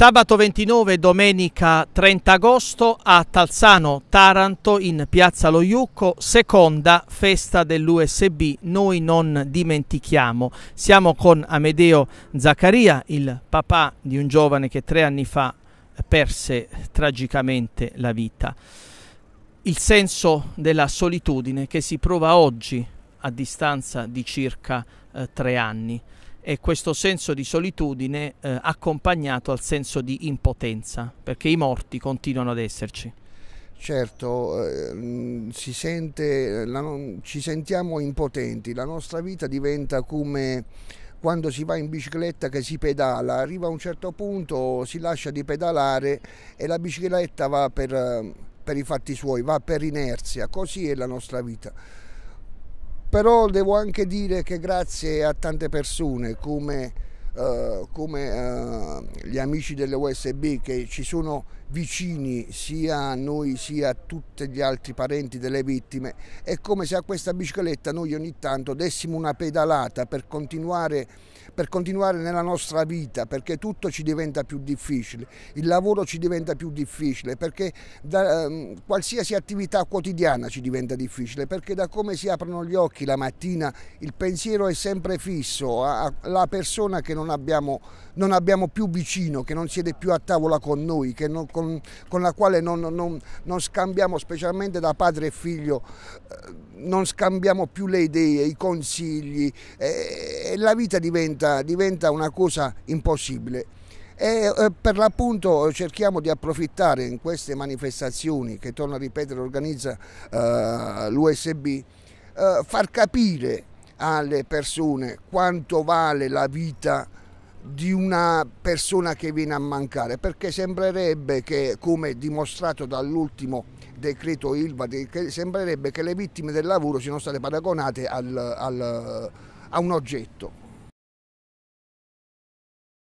Sabato 29 domenica 30 agosto a Talzano, Taranto, in piazza Lo Iucco, seconda festa dell'USB. Noi non dimentichiamo. Siamo con Amedeo Zaccaria, il papà di un giovane che tre anni fa perse tragicamente la vita. Il senso della solitudine che si prova oggi a distanza di circa eh, tre anni e questo senso di solitudine eh, accompagnato al senso di impotenza, perché i morti continuano ad esserci. Certo, eh, mm, si sente, non, ci sentiamo impotenti, la nostra vita diventa come quando si va in bicicletta che si pedala, arriva a un certo punto, si lascia di pedalare e la bicicletta va per, eh, per i fatti suoi, va per inerzia, così è la nostra vita però devo anche dire che grazie a tante persone come eh, come eh, gli amici delle USB che ci sono vicini sia a noi sia a tutti gli altri parenti delle vittime, è come se a questa bicicletta noi ogni tanto dessimo una pedalata per continuare, per continuare nella nostra vita, perché tutto ci diventa più difficile, il lavoro ci diventa più difficile, perché da, eh, qualsiasi attività quotidiana ci diventa difficile, perché da come si aprono gli occhi la mattina il pensiero è sempre fisso alla persona che non non abbiamo, non abbiamo, più vicino, che non siede più a tavola con noi, che non, con, con, la quale non, non, scambiamo, specialmente da padre e figlio, eh, non scambiamo più le idee, i consigli e, eh, e la vita diventa, diventa una cosa impossibile e eh, per l'appunto cerchiamo di approfittare in queste manifestazioni che torno a ripetere organizza eh, l'USB eh, far capire alle persone quanto vale la vita di una persona che viene a mancare, perché sembrerebbe che, come dimostrato dall'ultimo decreto ILVA, sembrerebbe che le vittime del lavoro siano state paragonate al, al, a un oggetto.